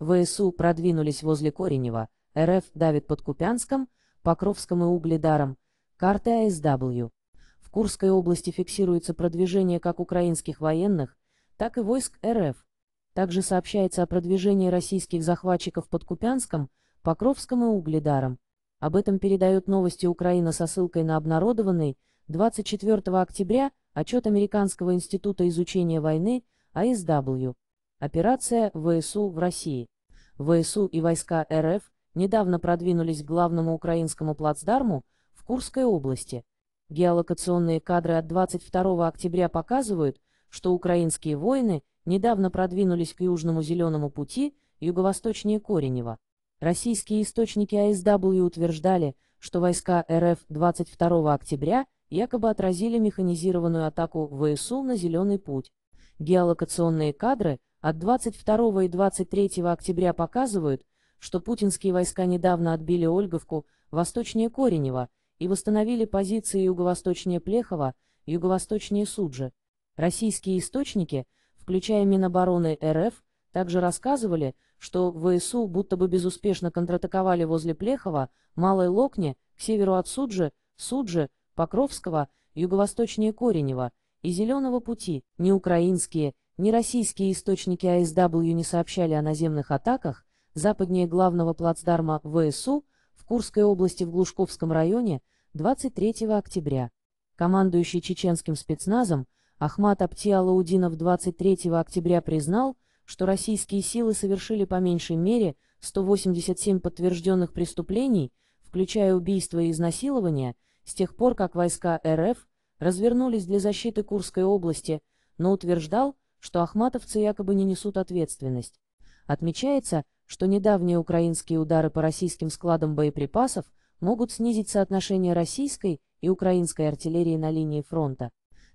ВСУ продвинулись возле Коренева, РФ давит под Купянском, Покровском и Угледаром, карты АСW. В Курской области фиксируется продвижение как украинских военных, так и войск РФ. Также сообщается о продвижении российских захватчиков под Купянском, Покровском и Угледаром. Об этом передают новости Украина со ссылкой на обнародованный 24 октября отчет Американского института изучения войны АСW. Операция ВСУ в России. ВСУ и войска РФ недавно продвинулись к главному украинскому плацдарму в Курской области. Геолокационные кадры от 22 октября показывают, что украинские воины недавно продвинулись к Южному Зеленому пути юго-восточнее Коренева. Российские источники АСW утверждали, что войска РФ 22 октября якобы отразили механизированную атаку ВСУ на Зеленый путь. Геолокационные кадры – от 22 и 23 октября показывают, что путинские войска недавно отбили Ольговку, восточнее Коренева, и восстановили позиции юго-восточнее Плехова, юго-восточнее Суджи. Российские источники, включая Минобороны РФ, также рассказывали, что ВСУ будто бы безуспешно контратаковали возле Плехова, Малой Локни, к северу от Суджи, Суджи, Покровского, юго-восточнее Коренева и Зеленого пути, не украинские, ни российские источники АСW не сообщали о наземных атаках, западнее главного плацдарма ВСУ в Курской области в Глушковском районе 23 октября. Командующий чеченским спецназом Ахмат Апти 23 октября признал, что российские силы совершили по меньшей мере 187 подтвержденных преступлений, включая убийства и изнасилования, с тех пор, как войска РФ развернулись для защиты Курской области, но утверждал, что ахматовцы якобы не несут ответственность. Отмечается, что недавние украинские удары по российским складам боеприпасов могут снизить соотношение российской и украинской артиллерии на линии фронта.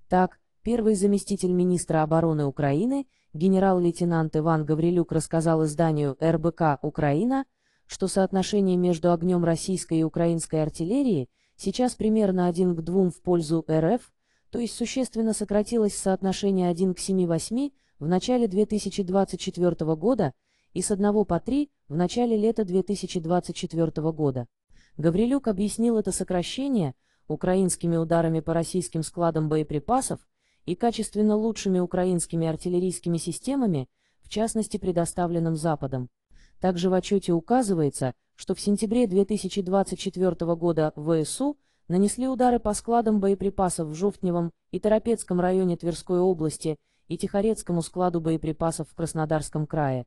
Так, первый заместитель министра обороны Украины, генерал-лейтенант Иван Гаврилюк рассказал изданию РБК «Украина», что соотношение между огнем российской и украинской артиллерии сейчас примерно 1 к 2 в пользу РФ, то есть существенно сократилось соотношение 1 к 7-8 в начале 2024 года и с 1 по 3 в начале лета 2024 года. Гаврилюк объяснил это сокращение украинскими ударами по российским складам боеприпасов и качественно лучшими украинскими артиллерийскими системами, в частности предоставленным Западом. Также в отчете указывается, что в сентябре 2024 года в ВСУ э нанесли удары по складам боеприпасов в Жовтневом и Торопецком районе Тверской области и Тихорецкому складу боеприпасов в Краснодарском крае.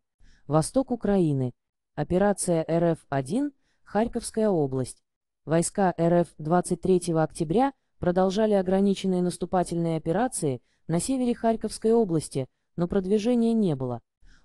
Восток Украины. Операция РФ-1, Харьковская область. Войска РФ 23 октября продолжали ограниченные наступательные операции на севере Харьковской области, но продвижения не было.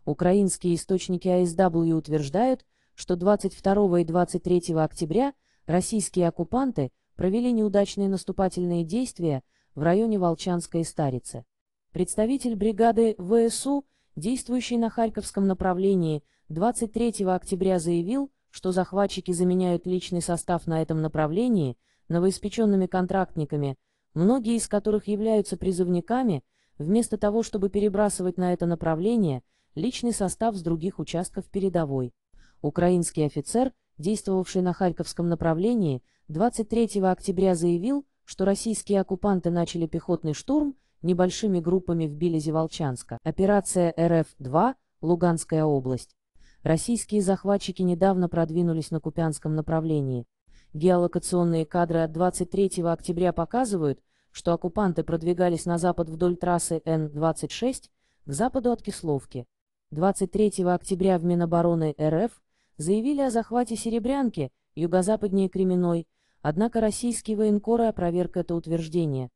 Украинские источники АСW утверждают, что 22 и 23 октября российские оккупанты – провели неудачные наступательные действия в районе Волчанской Старицы. Представитель бригады ВСУ, действующий на Харьковском направлении, 23 октября заявил, что захватчики заменяют личный состав на этом направлении новоиспеченными контрактниками, многие из которых являются призывниками, вместо того, чтобы перебрасывать на это направление личный состав с других участков передовой. Украинский офицер – действовавший на Харьковском направлении, 23 октября заявил, что российские оккупанты начали пехотный штурм небольшими группами в Билезе-Волчанска. Операция РФ-2, Луганская область. Российские захватчики недавно продвинулись на Купянском направлении. Геолокационные кадры от 23 октября показывают, что оккупанты продвигались на запад вдоль трассы Н-26 к западу от Кисловки. 23 октября в Минобороны РФ заявили о захвате Серебрянки, юго-западнее Кременной, однако российские военкоры опроверг это утверждение.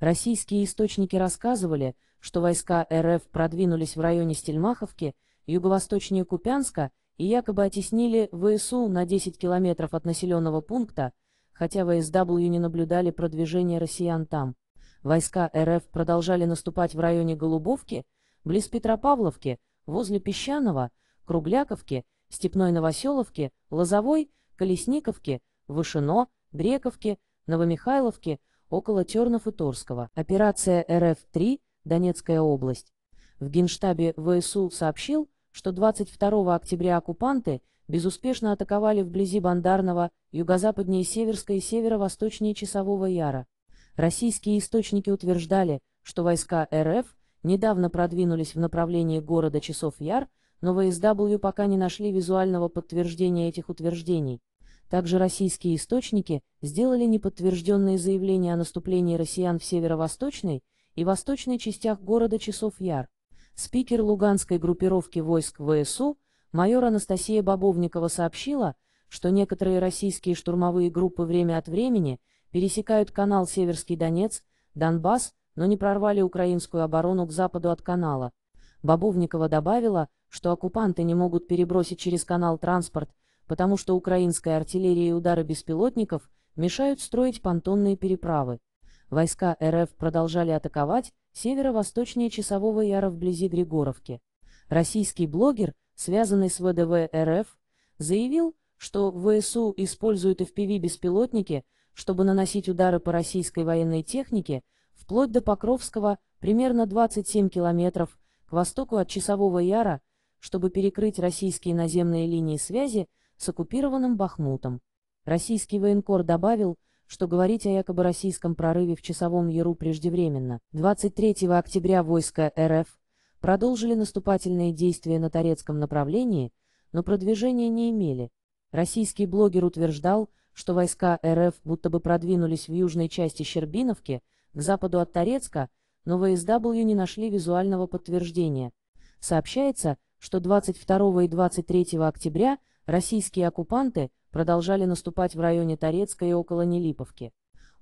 Российские источники рассказывали, что войска РФ продвинулись в районе Стельмаховки, юго-восточнее Купянска, и якобы оттеснили ВСУ на 10 километров от населенного пункта, хотя ВСW не наблюдали продвижения россиян там. Войска РФ продолжали наступать в районе Голубовки, близ Петропавловки, возле Песчаного, Кругляковки Степной Новоселовке, Лозовой, Колесниковке, Вышино, Грековке, Новомихайловке, около Тернов и Торского. Операция РФ-3, Донецкая область. В генштабе ВСУ сообщил, что 22 октября оккупанты безуспешно атаковали вблизи Бандарного, юго-западнее Северской и северо-восточнее Часового Яра. Российские источники утверждали, что войска РФ недавно продвинулись в направлении города Часов Яр, но ВСW пока не нашли визуального подтверждения этих утверждений. Также российские источники сделали неподтвержденные заявления о наступлении россиян в северо-восточной и восточной частях города Часов-Яр. Спикер луганской группировки войск ВСУ, майор Анастасия Бобовникова сообщила, что некоторые российские штурмовые группы время от времени пересекают канал Северский Донец, Донбасс, но не прорвали украинскую оборону к западу от канала. Бобовникова добавила, что оккупанты не могут перебросить через канал транспорт, потому что украинская артиллерия и удары беспилотников мешают строить понтонные переправы. Войска РФ продолжали атаковать северо-восточнее Часового Яра вблизи Григоровки. Российский блогер, связанный с ВДВ РФ, заявил, что ВСУ используют FPV-беспилотники, чтобы наносить удары по российской военной технике, вплоть до Покровского, примерно 27 километров, к востоку от Часового Яра, чтобы перекрыть российские наземные линии связи с оккупированным Бахмутом. Российский военкор добавил, что говорить о якобы российском прорыве в часовом Яру преждевременно. 23 октября войска РФ продолжили наступательные действия на Торецком направлении, но продвижения не имели. Российский блогер утверждал, что войска РФ будто бы продвинулись в южной части Щербиновки, к западу от Торецка, но в SW не нашли визуального подтверждения. Сообщается, что 22 и 23 октября российские оккупанты продолжали наступать в районе Торецка и около Нелиповки.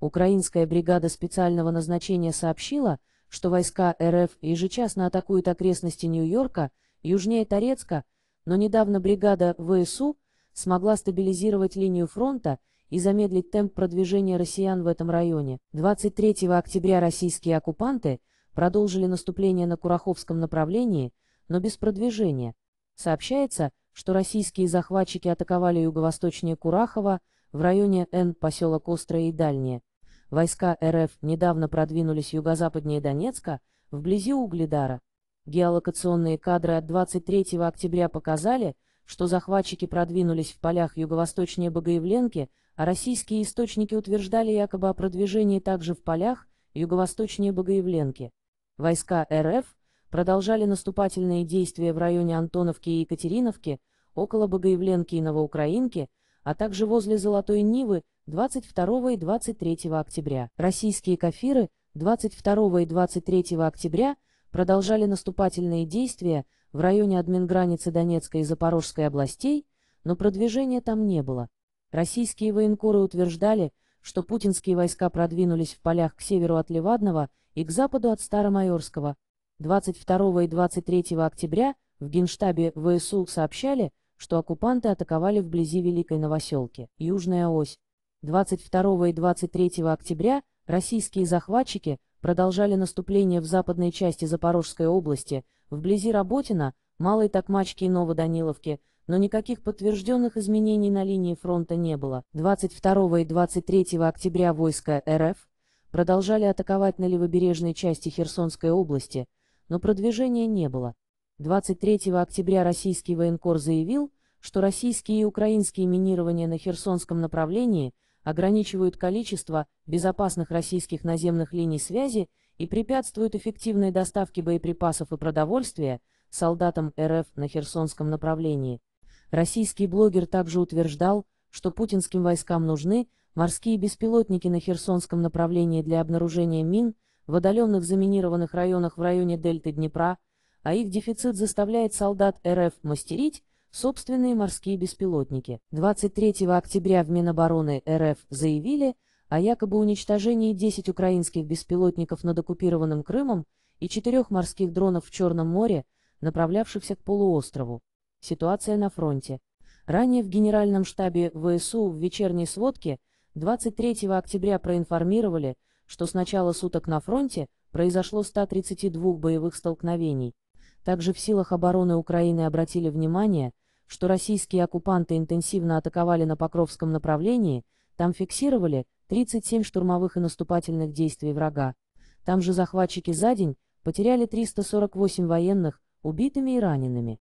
Украинская бригада специального назначения сообщила, что войска РФ ежечасно атакуют окрестности Нью-Йорка, южнее Торецка, но недавно бригада ВСУ смогла стабилизировать линию фронта и замедлить темп продвижения россиян в этом районе. 23 октября российские оккупанты продолжили наступление на Кураховском направлении – но без продвижения. Сообщается, что российские захватчики атаковали юго-восточнее Курахова, в районе Н поселок Острое и Дальнее. Войска РФ недавно продвинулись юго-западнее Донецка, вблизи Угледара. Геолокационные кадры от 23 октября показали, что захватчики продвинулись в полях юго-восточнее Богоявленки, а российские источники утверждали якобы о продвижении также в полях юго-восточнее Богоявленки. Войска РФ продолжали наступательные действия в районе Антоновки и Екатериновки, около Богоявленки и Новоукраинки, а также возле Золотой Нивы 22 и 23 октября. Российские кафиры 22 и 23 октября продолжали наступательные действия в районе админграницы Донецкой и Запорожской областей, но продвижения там не было. Российские военкоры утверждали, что путинские войска продвинулись в полях к северу от Левадного и к западу от Старомайорского, 22 и 23 октября в Генштабе ВСУ сообщали, что оккупанты атаковали вблизи Великой Новоселки, Южная Ось. 22 и 23 октября российские захватчики продолжали наступление в западной части Запорожской области, вблизи Работина, Малой Токмачки и Новоданиловки, но никаких подтвержденных изменений на линии фронта не было. 22 и 23 октября войска РФ продолжали атаковать на левобережной части Херсонской области, но продвижения не было. 23 октября российский военкор заявил, что российские и украинские минирования на Херсонском направлении ограничивают количество безопасных российских наземных линий связи и препятствуют эффективной доставке боеприпасов и продовольствия солдатам РФ на Херсонском направлении. Российский блогер также утверждал, что путинским войскам нужны морские беспилотники на Херсонском направлении для обнаружения мин в отдаленных заминированных районах в районе дельты Днепра, а их дефицит заставляет солдат РФ мастерить собственные морские беспилотники. 23 октября в Минобороны РФ заявили о якобы уничтожении 10 украинских беспилотников над оккупированным Крымом и четырех морских дронов в Черном море, направлявшихся к полуострову. Ситуация на фронте. Ранее в Генеральном штабе ВСУ в вечерней сводке 23 октября проинформировали, что с начала суток на фронте произошло 132 боевых столкновений. Также в силах обороны Украины обратили внимание, что российские оккупанты интенсивно атаковали на Покровском направлении, там фиксировали 37 штурмовых и наступательных действий врага. Там же захватчики за день потеряли 348 военных, убитыми и ранеными.